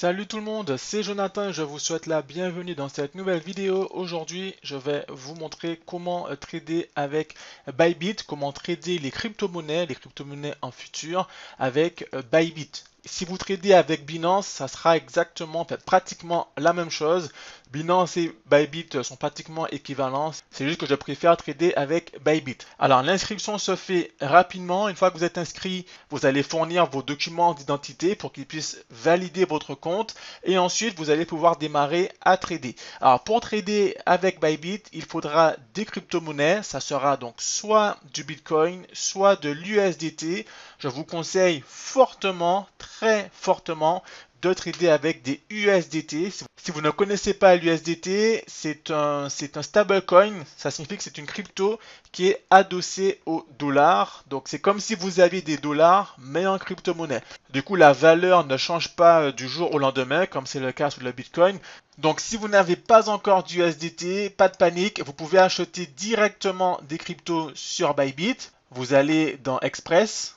Salut tout le monde, c'est Jonathan, je vous souhaite la bienvenue dans cette nouvelle vidéo. Aujourd'hui, je vais vous montrer comment trader avec Bybit, comment trader les crypto-monnaies, les crypto-monnaies en futur avec euh, Bybit si vous tradez avec Binance, ça sera exactement, pratiquement la même chose. Binance et Bybit sont pratiquement équivalents. C'est juste que je préfère trader avec Bybit. Alors l'inscription se fait rapidement. Une fois que vous êtes inscrit, vous allez fournir vos documents d'identité pour qu'ils puissent valider votre compte. Et ensuite, vous allez pouvoir démarrer à trader. Alors pour trader avec Bybit, il faudra des crypto-monnaies. Ça sera donc soit du Bitcoin, soit de l'USDT. Je vous conseille fortement, très fortement d'autres idées avec des USDT. Si vous ne connaissez pas l'USDT, c'est un, c'est un stablecoin. Ça signifie que c'est une crypto qui est adossée au dollar. Donc c'est comme si vous aviez des dollars, mais en crypto-monnaie. Du coup, la valeur ne change pas euh, du jour au lendemain, comme c'est le cas sur le Bitcoin. Donc si vous n'avez pas encore d'USDT, pas de panique. Vous pouvez acheter directement des cryptos sur Bybit. Vous allez dans Express,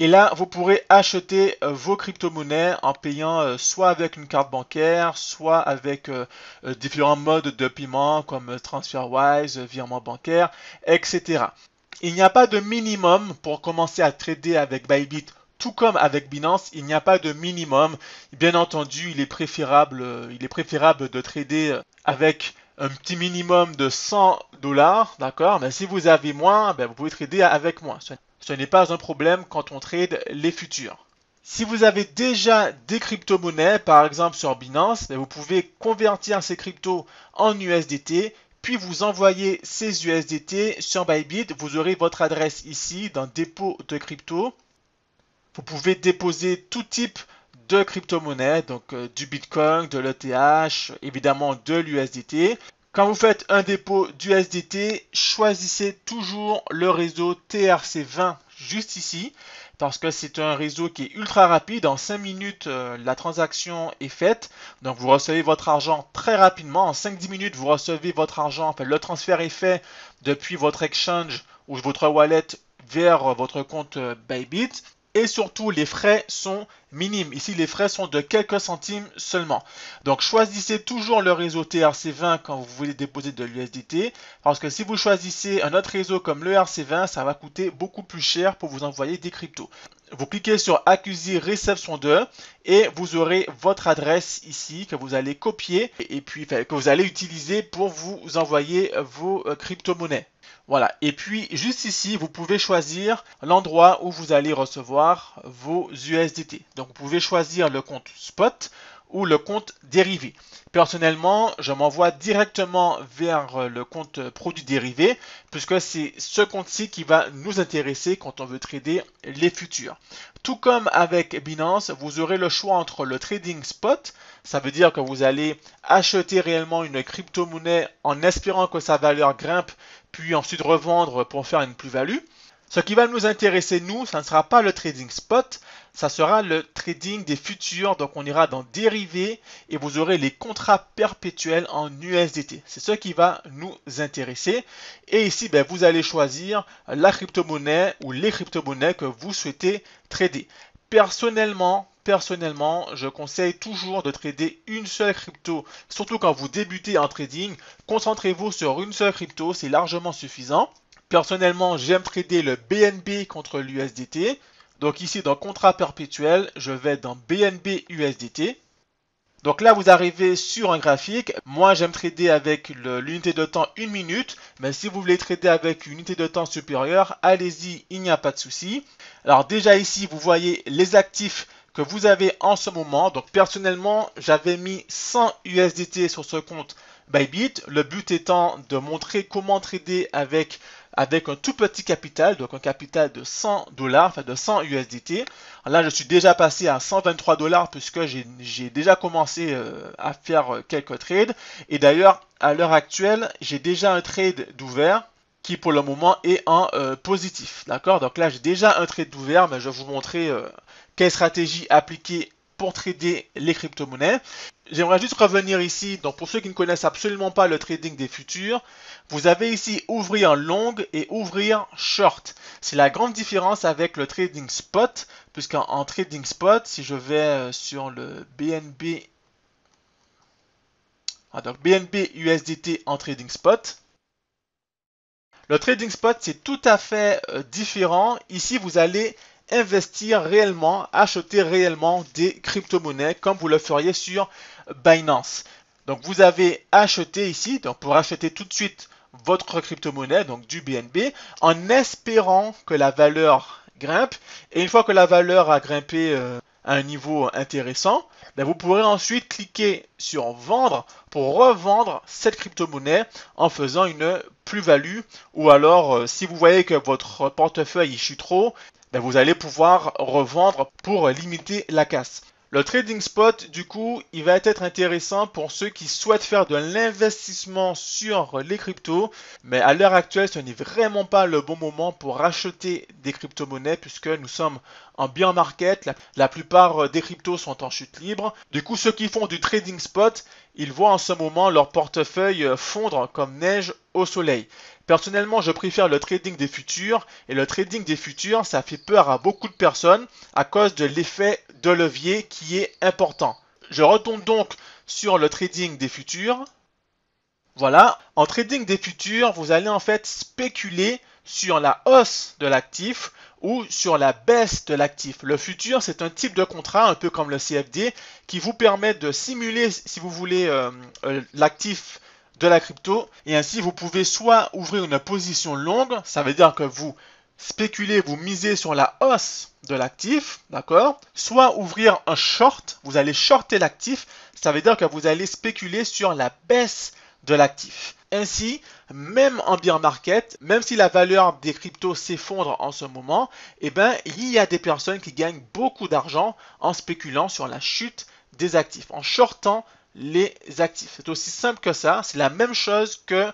et là, vous pourrez acheter euh, vos crypto-monnaies en payant euh, soit avec une carte bancaire, soit avec euh, différents modes de paiement comme TransferWise, virement bancaire, etc. Il n'y a pas de minimum pour commencer à trader avec Bybit tout comme avec Binance, il n'y a pas de minimum. Bien entendu, il est préférable, il est préférable de trader avec un petit minimum de 100 dollars, d'accord Mais si vous avez moins, ben, vous pouvez trader avec moins ce n'est pas un problème quand on trade les futurs. Si vous avez déjà des crypto-monnaies, par exemple sur Binance, ben, vous pouvez convertir ces cryptos en USDT, puis vous envoyez ces USDT sur Bybit. Vous aurez votre adresse ici dans dépôt de crypto. Vous pouvez déposer tout type de crypto-monnaies, donc euh, du Bitcoin, de l'ETH, évidemment de l'USDT. Quand vous faites un dépôt d'USDT, choisissez toujours le réseau TRC20 juste ici parce que c'est un réseau qui est ultra rapide. En 5 minutes, euh, la transaction est faite. Donc vous recevez votre argent très rapidement. En 5-10 minutes, vous recevez votre argent. Enfin, le transfert est fait depuis votre exchange ou votre wallet vers votre compte euh, Bybit et surtout les frais sont minimes. Ici les frais sont de quelques centimes seulement. Donc choisissez toujours le réseau TRC20 quand vous voulez déposer de l'USDT parce que si vous choisissez un autre réseau comme le RC20 ça va coûter beaucoup plus cher pour vous envoyer des cryptos vous cliquez sur accuser réception 2 » et vous aurez votre adresse ici que vous allez copier et puis que vous allez utiliser pour vous envoyer vos euh, crypto-monnaies. Voilà. Et puis juste ici, vous pouvez choisir l'endroit où vous allez recevoir vos USDT. Donc vous pouvez choisir le compte spot ou le compte dérivé. Personnellement, je m'envoie directement vers le compte produit dérivé puisque c'est ce compte-ci qui va nous intéresser quand on veut trader les futurs. Tout comme avec Binance, vous aurez le choix entre le trading spot, ça veut dire que vous allez acheter réellement une crypto-monnaie en espérant que sa valeur grimpe puis ensuite revendre pour faire une plus-value. Ce qui va nous intéresser, nous, ça ne sera pas le trading spot, ça sera le trading des futurs. Donc, on ira dans dérivés et vous aurez les contrats perpétuels en USDT. C'est ce qui va nous intéresser. Et ici, ben, vous allez choisir la crypto-monnaie ou les crypto-monnaies que vous souhaitez trader. Personnellement, personnellement, je conseille toujours de trader une seule crypto, surtout quand vous débutez en trading. Concentrez-vous sur une seule crypto, c'est largement suffisant. Personnellement, j'aime trader le BNB contre l'USDT. Donc ici, dans contrat perpétuel, je vais dans BNB USDT. Donc là, vous arrivez sur un graphique. Moi, j'aime trader avec l'unité de temps 1 minute. Mais si vous voulez trader avec une unité de temps supérieure, allez-y, il n'y a pas de souci. Alors déjà ici, vous voyez les actifs que vous avez en ce moment. Donc personnellement, j'avais mis 100 USDT sur ce compte Bybit. Le but étant de montrer comment trader avec avec un tout petit capital, donc un capital de 100 dollars, enfin de 100 USDT. Là, je suis déjà passé à 123 dollars puisque j'ai déjà commencé euh, à faire quelques trades. Et d'ailleurs, à l'heure actuelle, j'ai déjà un trade d'ouvert qui pour le moment est en euh, positif. D'accord Donc là, j'ai déjà un trade d'ouvert, mais je vais vous montrer euh, quelle stratégie appliquer pour trader les crypto-monnaies. J'aimerais juste revenir ici. Donc, pour ceux qui ne connaissent absolument pas le trading des futurs, vous avez ici ouvrir long et ouvrir short. C'est la grande différence avec le trading spot, puisqu'en trading spot, si je vais euh, sur le BNB, ah, donc BNB USDT en trading spot, le trading spot, c'est tout à fait euh, différent. Ici, vous allez investir réellement, acheter réellement des crypto-monnaies comme vous le feriez sur Binance. Donc vous avez acheté ici, donc pour acheter tout de suite votre crypto-monnaie, donc du BNB, en espérant que la valeur grimpe. Et une fois que la valeur a grimpé euh, à un niveau intéressant, ben, vous pourrez ensuite cliquer sur vendre pour revendre cette crypto-monnaie en faisant une plus-value. Ou alors, euh, si vous voyez que votre portefeuille y chute trop, ben, vous allez pouvoir revendre pour limiter la casse. Le trading spot, du coup, il va être intéressant pour ceux qui souhaitent faire de l'investissement sur les cryptos. Mais à l'heure actuelle, ce n'est vraiment pas le bon moment pour racheter des crypto-monnaies puisque nous sommes en bien market. La, plupart euh, des cryptos sont en chute libre. Du coup, ceux qui font du trading spot, ils voient en ce moment leur portefeuille euh, fondre comme neige au soleil. Personnellement, je préfère le trading des futurs et le trading des futurs, ça fait peur à beaucoup de personnes à cause de l'effet de levier qui est important. Je retourne donc sur le trading des futurs. Voilà, en trading des futurs, vous allez en fait spéculer sur la hausse de l'actif ou sur la baisse de l'actif. Le futur, c'est un type de contrat, un peu comme le CFD, qui vous permet de simuler, si vous voulez, euh, euh, l'actif de la crypto. Et ainsi, vous pouvez soit ouvrir une position longue, ça veut dire que vous spéculer, vous misez sur la hausse de l'actif, d'accord Soit ouvrir un short, vous allez shorter l'actif, ça veut dire que vous allez spéculer sur la baisse de l'actif. Ainsi, même en bear market, même si la valeur des cryptos s'effondre en ce moment, eh ben, il y a des personnes qui gagnent beaucoup d'argent en spéculant sur la chute des actifs, en shortant les actifs. C'est aussi simple que ça, c'est la même chose que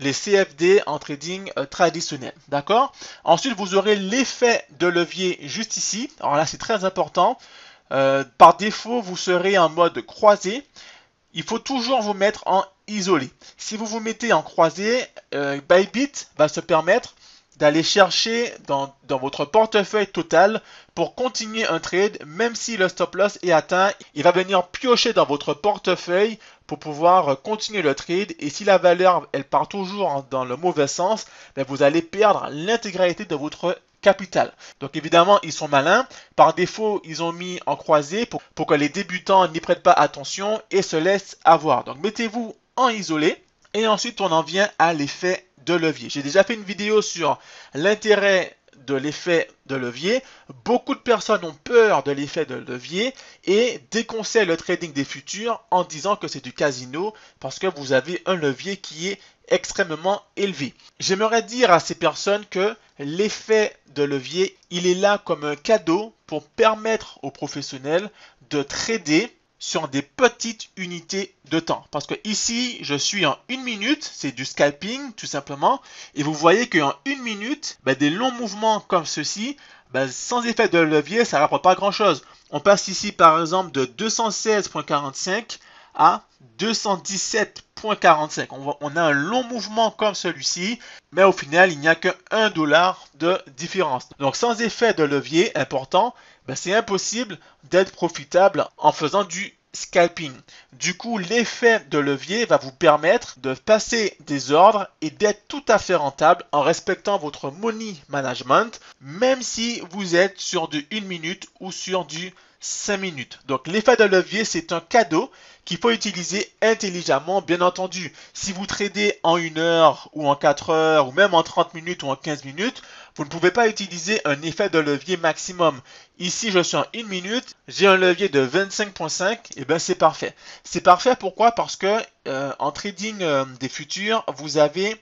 les CFD en trading euh, traditionnel. D'accord Ensuite, vous aurez l'effet de levier juste ici. Alors là, c'est très important. Euh, par défaut, vous serez en mode croisé. Il faut toujours vous mettre en isolé. Si vous vous mettez en croisé, euh, Bybit va se permettre d'aller chercher dans, votre portefeuille total pour continuer un trade, même si le stop loss est atteint, il va venir piocher dans votre portefeuille pour pouvoir continuer le trade. Et si la valeur, elle part toujours dans le mauvais sens, ben vous allez perdre l'intégralité de votre capital. Donc évidemment, ils sont malins. Par défaut, ils ont mis en croisé pour, pour que les débutants n'y prêtent pas attention et se laissent avoir. Donc mettez-vous en isolé. Et ensuite, on en vient à l'effet levier. J'ai déjà fait une vidéo sur l'intérêt de l'effet de levier. Beaucoup de personnes ont peur de l'effet de levier et déconseillent le trading des futurs en disant que c'est du casino parce que vous avez un levier qui est extrêmement élevé. J'aimerais dire à ces personnes que l'effet de levier, il est là comme un cadeau pour permettre aux professionnels de trader sur des petites unités de temps. Parce que ici, je suis en une minute, c'est du scalping tout simplement. Et vous voyez qu'en une minute, ben, des longs mouvements comme ceci, ben, sans effet de levier, ça ne rapporte pas grand-chose. On passe ici par exemple de 216.45 à 217.45. On, on, a un long mouvement comme celui-ci, mais au final, il n'y a que 1 dollar de différence. Donc sans effet de levier important, ben, c'est impossible d'être profitable en faisant du scalping. Du coup, l'effet de levier va vous permettre de passer des ordres et d'être tout à fait rentable en respectant votre money management, même si vous êtes sur du 1 minute ou sur du 5 minutes. Donc l'effet de levier, c'est un cadeau qu'il faut utiliser intelligemment, bien entendu. Si vous tradez en 1 heure ou en 4 heures ou même en 30 minutes ou en 15 minutes, vous ne pouvez pas utiliser un effet de levier maximum. Ici, je suis en 1 minute, j'ai un levier de 25.5, et bien c'est parfait. C'est parfait pourquoi Parce que euh, en trading euh, des futurs, vous avez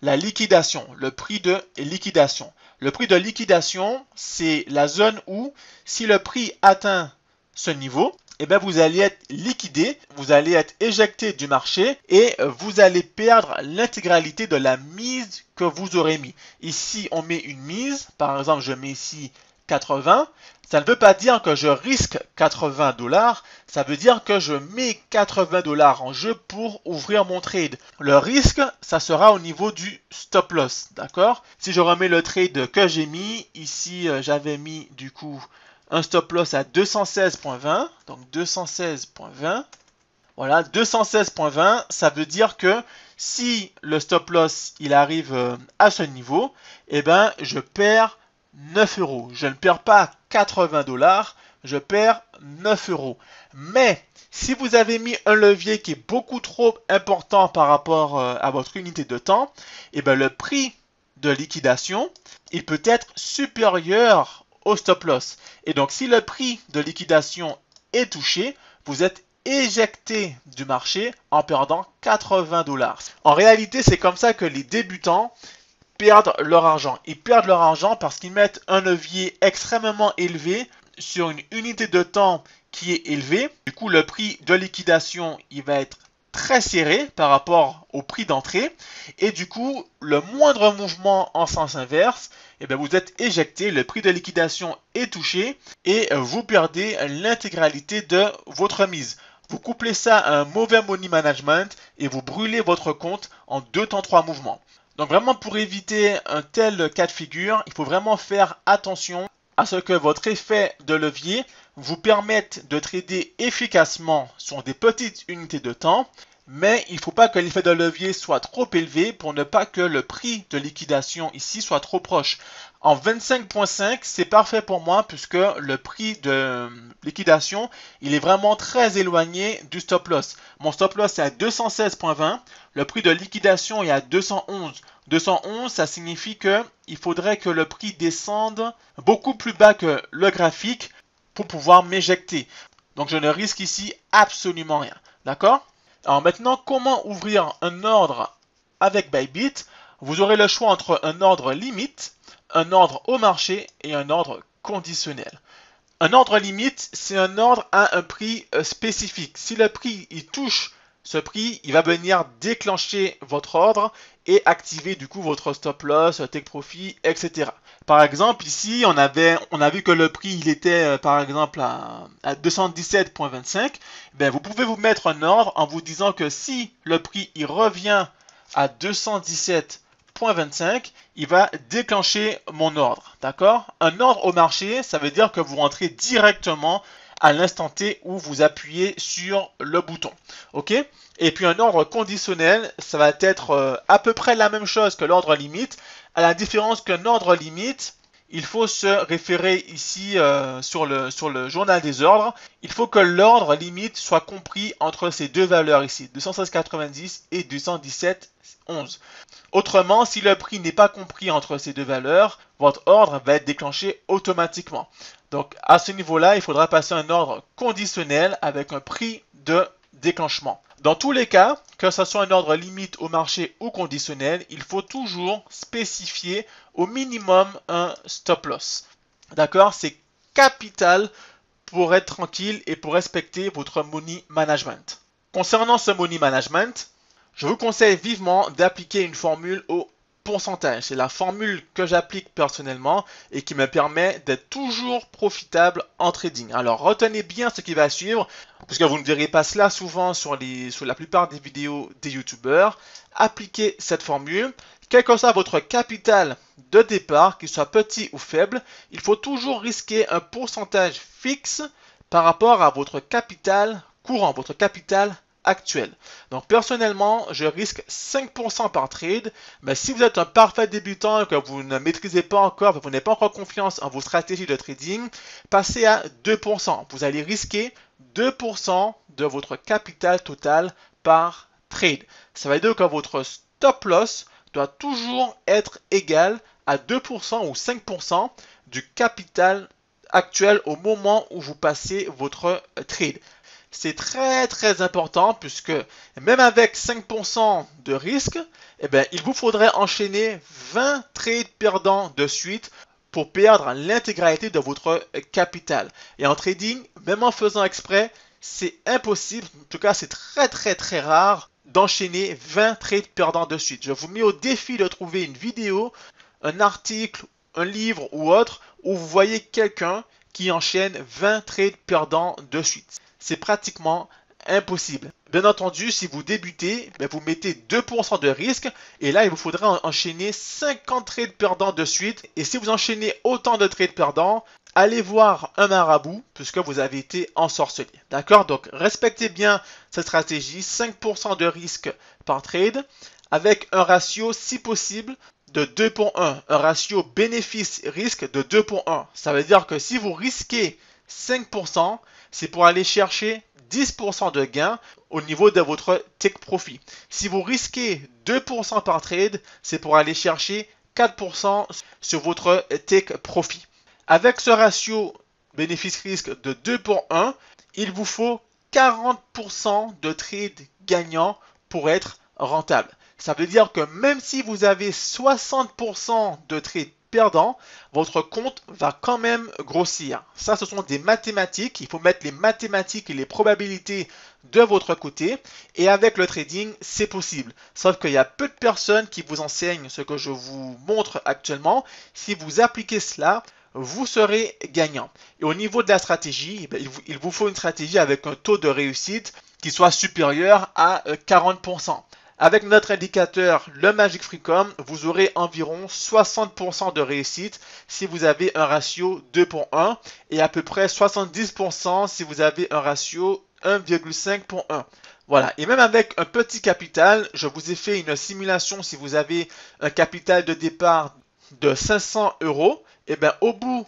la liquidation, le prix de liquidation. Le prix de liquidation, c'est la zone où, si le prix atteint ce niveau, eh bien, vous allez être liquidé, vous allez être éjecté du marché et vous allez perdre l'intégralité de la mise que vous aurez mise. Ici, on met une mise. Par exemple, je mets ici 80, ça ne veut pas dire que je risque 80 dollars, ça veut dire que je mets 80 dollars en jeu pour ouvrir mon trade. Le risque, ça sera au niveau du stop loss, d'accord Si je remets le trade que j'ai mis, ici euh, j'avais mis du coup un stop loss à 216.20, donc 216.20. Voilà, 216.20, ça veut dire que si le stop loss il arrive euh, à ce niveau, et eh bien je perds 9 euros. Je ne perds pas 80 dollars, je perds 9 euros. Mais si vous avez mis un levier qui est beaucoup trop important par rapport euh, à votre unité de temps, et eh bien le prix de liquidation, il peut être supérieur au stop loss. Et donc si le prix de liquidation est touché, vous êtes éjecté du marché en perdant 80 dollars. En réalité, c'est comme ça que les débutants perdent leur argent. Ils perdent leur argent parce qu'ils mettent un levier extrêmement élevé sur une unité de temps qui est élevée. Du coup, le prix de liquidation, il va être très serré par rapport au prix d'entrée. Et du coup, le moindre mouvement en sens inverse, eh ben, vous êtes éjecté, le prix de liquidation est touché et vous perdez l'intégralité de votre mise. Vous couplez ça à un mauvais money management et vous brûlez votre compte en deux temps trois mouvements. Donc vraiment pour éviter un tel cas de figure, il faut vraiment faire attention à ce que votre effet de levier vous permette de trader efficacement sur des petites unités de temps mais il ne faut pas que l'effet de levier soit trop élevé pour ne pas que le prix de liquidation ici soit trop proche. En 25.5, c'est parfait pour moi puisque le prix de liquidation, il est vraiment très éloigné du stop loss. Mon stop loss est à 216.20, le prix de liquidation est à 211. 211, ça signifie qu'il faudrait que le prix descende beaucoup plus bas que le graphique pour pouvoir m'éjecter. Donc je ne risque ici absolument rien. D'accord alors maintenant, comment ouvrir un ordre avec Bybit Vous aurez le choix entre un ordre limite, un ordre au marché et un ordre conditionnel. Un ordre limite, c'est un ordre à un prix euh, spécifique. Si le prix il touche ce prix, il va venir déclencher votre ordre et activer du coup votre stop loss, euh, take profit, etc. Par exemple, ici, on avait, on a vu que le prix, il était, euh, par exemple, à, 217,25. Eh ben, vous pouvez vous mettre un ordre en vous disant que si le prix, il revient à 217,25, il va déclencher mon ordre. D'accord Un ordre au marché, ça veut dire que vous rentrez directement à l'instant T où vous appuyez sur le bouton. OK Et puis un ordre conditionnel, ça va être euh, à peu près la même chose que l'ordre limite, à la différence qu'un ordre limite, il faut se référer ici euh, sur, le, sur le journal des ordres. Il faut que l'ordre limite soit compris entre ces deux valeurs ici, 216,90 et 217,11. Autrement, si le prix n'est pas compris entre ces deux valeurs, votre ordre va être déclenché automatiquement. Donc à ce niveau-là, il faudra passer un ordre conditionnel avec un prix de déclenchement. Dans tous les cas, que ce soit un ordre limite au marché ou conditionnel, il faut toujours spécifier au minimum un stop loss. D'accord C'est capital pour être tranquille et pour respecter votre money management. Concernant ce money management, je vous conseille vivement d'appliquer une formule au pourcentage. C'est la formule que j'applique personnellement et qui me permet d'être toujours profitable en trading. Alors retenez bien ce qui va suivre, puisque que vous ne verrez pas cela souvent sur, les, sur la plupart des vidéos des youtubeurs. Appliquez cette formule. Quel que soit votre capital de départ, qu'il soit petit ou faible, il faut toujours risquer un pourcentage fixe par rapport à votre capital courant, votre capital donc personnellement, je risque 5% par trade, mais si vous êtes un parfait débutant et que vous ne maîtrisez pas encore, vous n'avez pas encore confiance en vos stratégies de trading, passez à 2%. Vous allez risquer 2% de votre capital total par trade. Ça veut dire que votre stop loss doit toujours être égal à 2% ou 5% du capital actuel au moment où vous passez votre trade c'est très très important puisque même avec 5% de risque, eh bien, il vous faudrait enchaîner 20 trades perdants de suite pour perdre l'intégralité de votre capital. Et en trading, même en faisant exprès, c'est impossible, en tout cas c'est très très très rare d'enchaîner 20 trades perdants de suite. Je vous mets au défi de trouver une vidéo, un article, un livre ou autre où vous voyez quelqu'un qui enchaîne 20 trades perdants de suite. C'est pratiquement impossible. Bien entendu, si vous débutez, ben, vous mettez 2% de risque et là, il vous faudra enchaîner 50 trades perdants de suite. Et si vous enchaînez autant de trades perdants, allez voir un marabout puisque vous avez été ensorcelé. D'accord Donc, respectez bien cette stratégie, 5% de risque par trade avec un ratio, si possible, de 2.1, un ratio bénéfice-risque de 2.1. Ça veut dire que si vous risquez 5%, c'est pour aller chercher 10% de gain au niveau de votre take profit. Si vous risquez 2% par trade, c'est pour aller chercher 4% sur votre take profit. Avec ce ratio bénéfice-risque de 2.1, il vous faut 40% de trades gagnants pour être rentable. Ça veut dire que même si vous avez 60% de trades perdants, votre compte va quand même grossir. Ça, ce sont des mathématiques. Il faut mettre les mathématiques et les probabilités de votre côté. Et avec le trading, c'est possible. Sauf qu'il y a peu de personnes qui vous enseignent ce que je vous montre actuellement. Si vous appliquez cela, vous serez gagnant. Et au niveau de la stratégie, eh il vous faut une stratégie avec un taux de réussite qui soit supérieur à 40%. Euh, avec notre indicateur le Magic Freecom, vous aurez environ 60% de réussite si vous avez un ratio 2 pour 1 et à peu près 70% si vous avez un ratio 1,5 pour 1. Voilà, et même avec un petit capital, je vous ai fait une simulation si vous avez un capital de départ de 500 euros, et eh bien au bout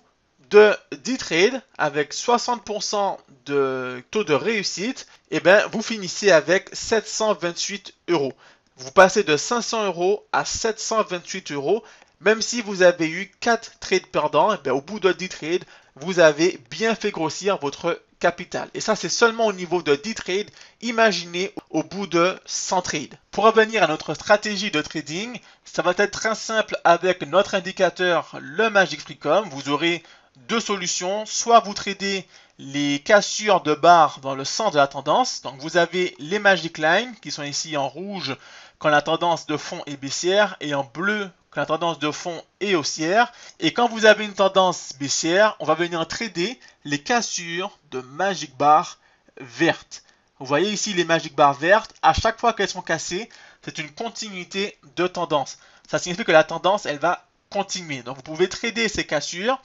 de 10 trades, avec 60% de taux de réussite, eh bien, vous finissez avec 728 euros. Vous passez de 500 euros à 728 euros. Même si vous avez eu 4 trades perdants, eh ben, au bout de 10 trades, vous avez bien fait grossir votre capital. Et ça, c'est seulement au niveau de 10 trades. Imaginez au bout de 100 trades. Pour revenir à notre stratégie de trading, ça va être très simple avec notre indicateur, le Magic Freecom. Vous aurez deux solutions. Soit vous tradez les cassures de barres dans le sens de la tendance. Donc vous avez les Magic Lines qui sont ici en rouge quand la tendance de fond est baissière et en bleu quand la tendance de fond est haussière. Et quand vous avez une tendance baissière, on va venir trader les cassures de Magic Barres vertes. Vous voyez ici les Magic Barres vertes, à chaque fois qu'elles sont cassées, c'est une continuité de tendance. Ça signifie que la tendance, elle va continuer. Donc vous pouvez trader ces cassures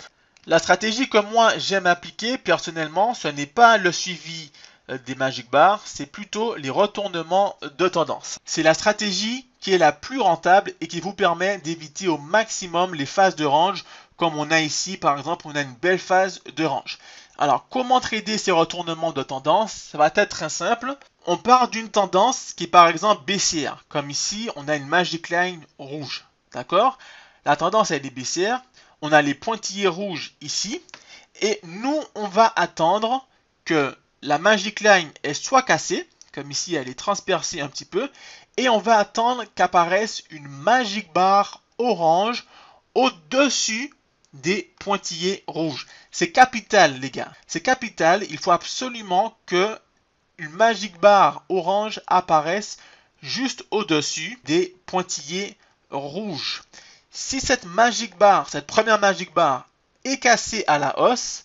la stratégie que moi j'aime appliquer personnellement, ce n'est pas le suivi euh, des Magic Bars, c'est plutôt les retournements de tendance. C'est la stratégie qui est la plus rentable et qui vous permet d'éviter au maximum les phases de range comme on a ici par exemple, on a une belle phase de range. Alors comment trader ces retournements de tendance Ça va être très simple. On part d'une tendance qui est par exemple baissière, comme ici on a une Magic Line rouge. D'accord La tendance elle est baissière, on a les pointillés rouges ici. Et nous, on va attendre que la Magic Line soit cassée, comme ici elle est transpercée un petit peu, et on va attendre qu'apparaisse une Magic Bar orange au-dessus des pointillés rouges. C'est capital, les gars. C'est capital. Il faut absolument que une Magic Bar orange apparaisse juste au-dessus des pointillés rouges. Si cette magique bar, cette première magique bar, est cassée à la hausse,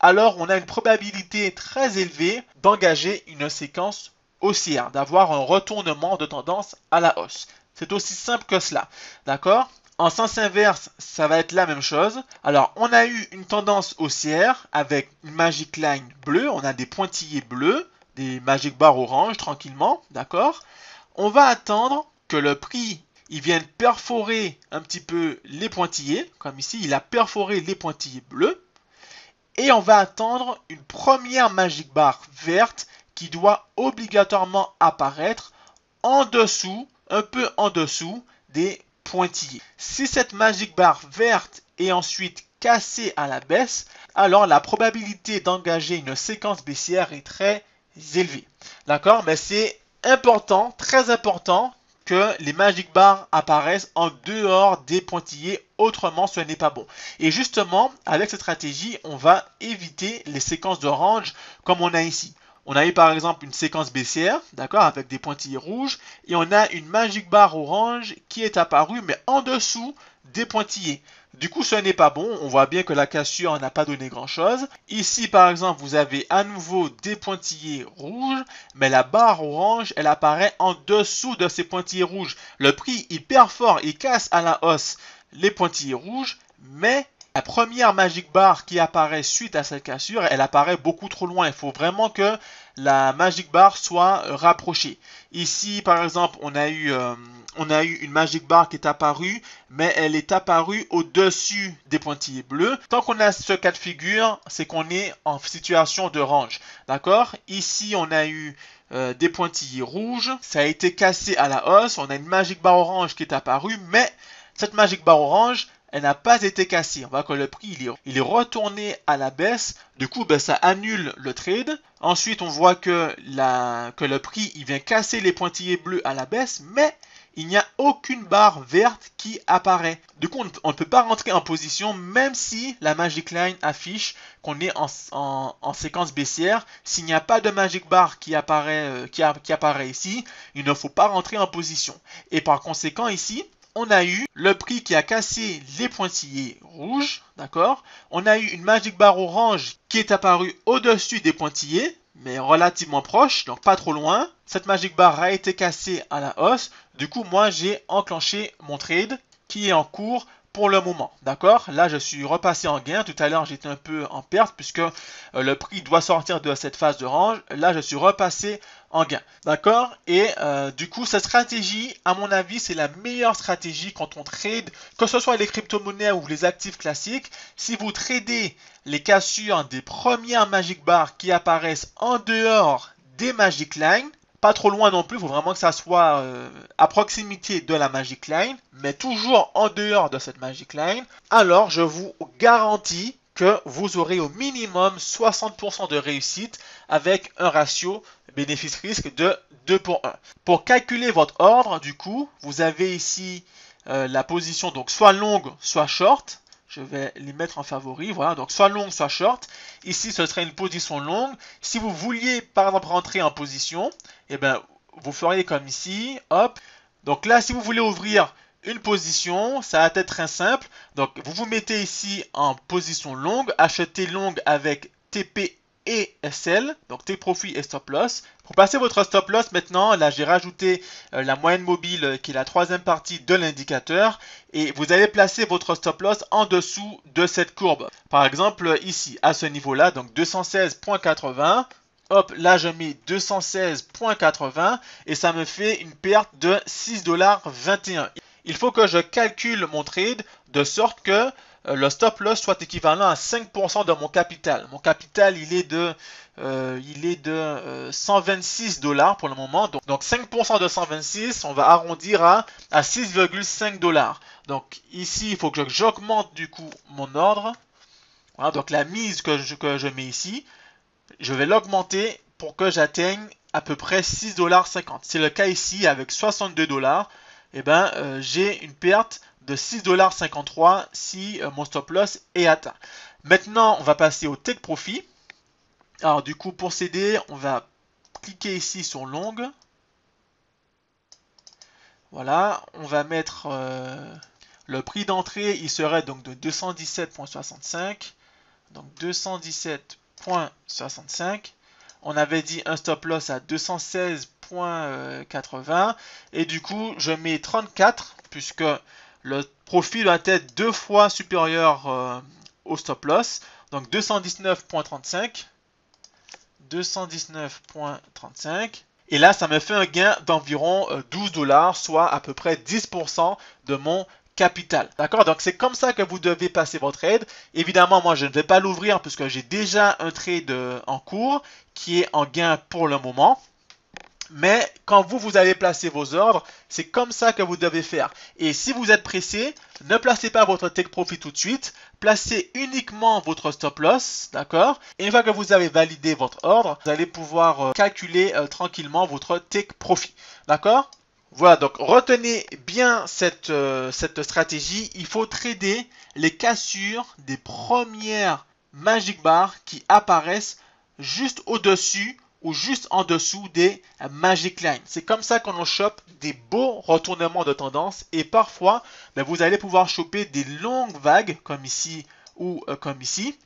alors on a une probabilité très élevée d'engager une séquence haussière, d'avoir un retournement de tendance à la hausse. C'est aussi simple que cela. D'accord En sens inverse, ça va être la même chose. Alors, on a eu une tendance haussière avec une magic line bleue, on a des pointillés bleus, des magic bars orange tranquillement, d'accord On va attendre que le prix ils viennent perforer un petit peu les pointillés, comme ici, il a perforé les pointillés bleus. Et on va attendre une première Magic Bar verte qui doit obligatoirement apparaître en dessous, un peu en dessous des pointillés. Si cette Magic Bar verte est ensuite cassée à la baisse, alors la probabilité d'engager une séquence baissière est très élevée. D'accord Mais c'est important, très important que les Magic Bars apparaissent en dehors des pointillés, autrement ce n'est pas bon. Et justement, avec cette stratégie, on va éviter les séquences d'orange comme on a ici. On a eu par exemple une séquence baissière, d'accord, avec des pointillés rouges, et on a une Magic Bar orange qui est apparue, mais en dessous des pointillés. Du coup, ce n'est pas bon. On voit bien que la cassure n'a pas donné grand-chose. Ici, par exemple, vous avez à nouveau des pointillés rouges, mais la barre orange, elle apparaît en dessous de ces pointillés rouges. Le prix, il fort, il casse à la hausse les pointillés rouges, mais la première Magic Bar qui apparaît suite à cette cassure, elle apparaît beaucoup trop loin. Il faut vraiment que la Magic Bar soit euh, rapprochée. Ici, par exemple, on a eu, euh, on a eu une Magic Bar qui est apparue, mais elle est apparue au-dessus des pointillés bleus. Tant qu'on a ce cas de figure, c'est qu'on est en situation de range. D'accord Ici, on a eu euh, des pointillés rouges. Ça a été cassé à la hausse. On a une Magic Bar orange qui est apparue, mais cette Magic Bar orange, elle n'a pas été cassée. On voit que le prix il est, retourné à la baisse. Du coup, ben, ça annule le trade. Ensuite, on voit que, que le prix il vient casser les pointillés bleus à la baisse, mais il n'y a aucune barre verte qui apparaît. Du coup, on ne peut pas rentrer en position même si la Magic Line affiche qu'on est en, séquence baissière. S'il n'y a pas de Magic Bar qui apparaît, euh, qui apparaît ici, il ne faut pas rentrer en position. Et par conséquent, ici, on a eu le prix qui a cassé les pointillés rouges, d'accord On a eu une Magic Bar orange qui est apparue au-dessus des pointillés, mais relativement proche, donc pas trop loin. Cette Magic Bar a été cassée à la hausse. Du coup, moi, j'ai enclenché mon trade qui est en cours pour le moment. D'accord Là, je suis repassé en gain. Tout à l'heure, j'étais un peu en perte puisque euh, le prix doit sortir de cette phase de range. Là, je suis repassé gain. D'accord Et euh, du coup, cette stratégie, à mon avis, c'est la meilleure stratégie quand on trade, que ce soit les crypto-monnaies ou les actifs classiques. Si vous tradez les cassures des premières Magic Bars qui apparaissent en dehors des Magic Lines, pas trop loin non plus, il faut vraiment que ça soit euh, à proximité de la Magic Line, mais toujours en dehors de cette Magic Line, alors je vous garantis que vous aurez au minimum 60% de réussite avec un ratio bénéfice-risque de 2 pour 1. Pour calculer votre ordre, du coup, vous avez ici euh, la position donc soit longue, soit short. Je vais les mettre en favori, voilà, donc soit longue, soit short. Ici, ce serait une position longue. Si vous vouliez, par exemple, rentrer en position, eh ben, vous feriez comme ici, hop. Donc là, si vous voulez ouvrir une position, ça va être très simple. Donc vous vous mettez ici en position longue, achetez longue avec TP et SL, donc tes profits et stop loss. Pour placer votre stop loss maintenant, là j'ai rajouté euh, la moyenne mobile euh, qui est la troisième partie de l'indicateur et vous allez placer votre stop loss en dessous de cette courbe. Par exemple ici à ce niveau là, donc 216.80. Hop, là je mets 216.80 et ça me fait une perte de 6,21$. Il faut que je calcule mon trade de sorte que euh, le stop loss soit équivalent à 5% de mon capital. Mon capital, il est de, euh, il est de 126 euh, dollars pour le moment. Donc, 5% de 126, on va arrondir à, à 6,5 dollars. Donc ici, il faut que j'augmente du coup mon ordre. donc la mise que je, mets ici, je vais l'augmenter pour que j'atteigne à peu près 6,50$. C'est le cas ici avec 62$. Et eh ben, j'ai une perte de 6,53$ si euh, mon stop loss est atteint. Maintenant, on va passer au take profit. Alors du coup, pour céder, on va cliquer ici sur long. Voilà, on va mettre euh, le prix d'entrée, il serait donc de 217.65. Donc 217.65. On avait dit un stop loss à 216.80 et du coup je mets 34 puisque le profit doit être deux fois supérieur euh, au stop loss. Donc 219.35. 219.35. Et là, ça me fait un gain d'environ 12 euh, dollars, soit à peu près 10% de mon capital. D'accord Donc c'est comme ça que vous devez passer votre trade. Évidemment, moi je ne vais pas l'ouvrir puisque j'ai déjà un trade euh, en cours qui est en gain pour le moment mais quand vous, vous allez placer vos ordres, c'est comme ça que vous devez faire. Et si vous êtes pressé, ne placez pas votre take profit tout de suite, placez uniquement votre stop loss, d'accord Et une fois que vous avez validé votre ordre, vous allez pouvoir euh, calculer euh, tranquillement votre take profit, d'accord voilà, donc retenez bien cette, euh, cette stratégie. Il faut trader les cassures des premières Magic bars qui apparaissent juste au-dessus ou juste en dessous des Magic Lines. C'est comme ça qu'on en chope des beaux retournements de tendance et parfois ben, vous allez pouvoir choper des longues vagues comme ici ou euh, comme ici.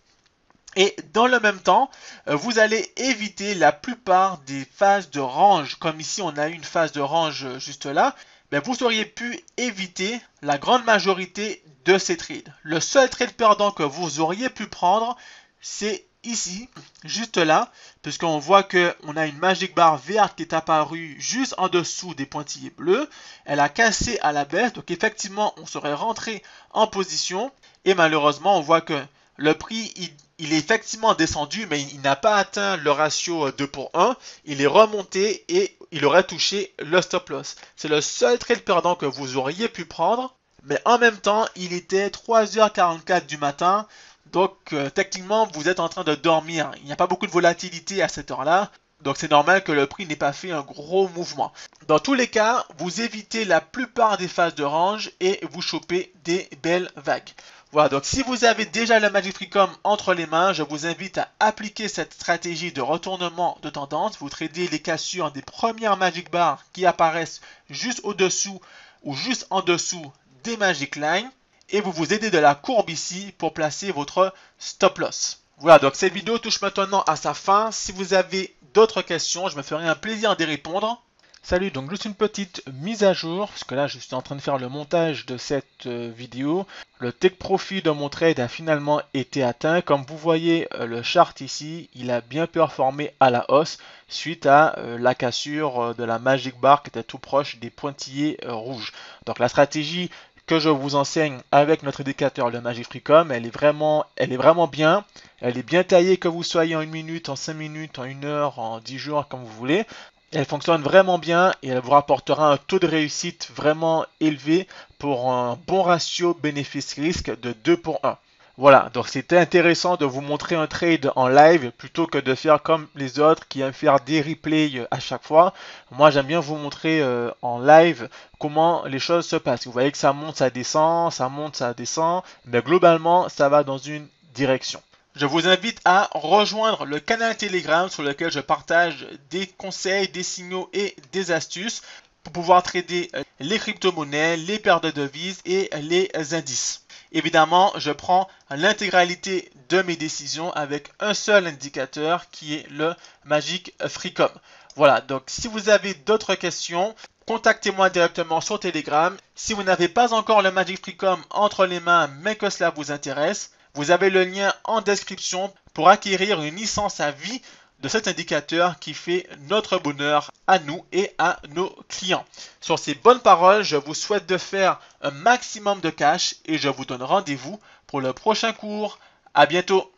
Et dans le même temps, euh, vous allez éviter la plupart des phases de range. Comme ici, on a une phase de range euh, juste là. mais ben, vous auriez pu éviter la grande majorité de ces trades. Le seul trade perdant que vous auriez pu prendre, c'est ici, juste là, puisqu'on voit qu'on a une Magic Bar verte qui est apparue juste en dessous des pointillés bleus. Elle a cassé à la baisse, donc effectivement, on serait rentré en position. Et malheureusement, on voit que le prix, il, est effectivement descendu, mais il, n'a pas atteint le ratio 2 pour 1. Il est remonté et il aurait touché le stop loss. C'est le seul trade perdant que vous auriez pu prendre. Mais en même temps, il était 3h44 du matin. Donc euh, techniquement, vous êtes en train de dormir. Il n'y a pas beaucoup de volatilité à cette heure-là. Donc c'est normal que le prix n'ait pas fait un gros mouvement. Dans tous les cas, vous évitez la plupart des phases de range et vous chopez des belles vagues. Voilà, donc si vous avez déjà le Magic Freecom entre les mains, je vous invite à appliquer cette stratégie de retournement de tendance. Vous tradez les cassures des premières Magic Bar qui apparaissent juste au-dessous ou juste en dessous des Magic Lines et vous vous aidez de la courbe ici pour placer votre stop loss. Voilà, donc cette vidéo touche maintenant à sa fin. Si vous avez d'autres questions, je me ferai un plaisir d'y répondre. Salut, donc juste une petite mise à jour, parce que là je suis en train de faire le montage de cette euh, vidéo. Le take profit de mon trade a finalement été atteint. Comme vous voyez euh, le chart ici, il a bien performé à la hausse suite à euh, la cassure de la Magic Bar qui était tout proche des pointillés rouges. Donc la stratégie que je vous enseigne avec notre indicateur le Magic Freecom. Elle est vraiment, elle est vraiment bien. Elle est bien taillée, que vous soyez en une minute, en cinq minutes, en une heure, en dix jours, comme vous voulez. Elle fonctionne vraiment bien et elle vous rapportera un taux de réussite vraiment élevé pour un bon ratio bénéfice-risque de 2 pour 1. Voilà, donc c'était intéressant de vous montrer un trade en live plutôt que de faire comme les autres qui aiment faire des replays euh, à chaque fois. Moi j'aime bien vous montrer euh, en live comment les choses se passent. Vous voyez que ça monte, ça descend, ça monte, ça descend, mais globalement ça va dans une direction. Je vous invite à rejoindre le canal Telegram sur lequel je partage des conseils, des signaux et des astuces pour pouvoir trader euh, les crypto-monnaies, les paires de devises et les indices. Évidemment, je prends l'intégralité de mes décisions avec un seul indicateur qui est le Magic Freecom. Voilà, donc si vous avez d'autres questions, contactez-moi directement sur Telegram. Si vous n'avez pas encore le Magic Freecom entre les mains, mais que cela vous intéresse, vous avez le lien en description pour acquérir une licence à vie de cet indicateur qui fait notre bonheur à nous et à nos clients. Sur ces bonnes paroles, je vous souhaite de faire un maximum de cash et je vous donne rendez-vous pour le prochain cours. À bientôt!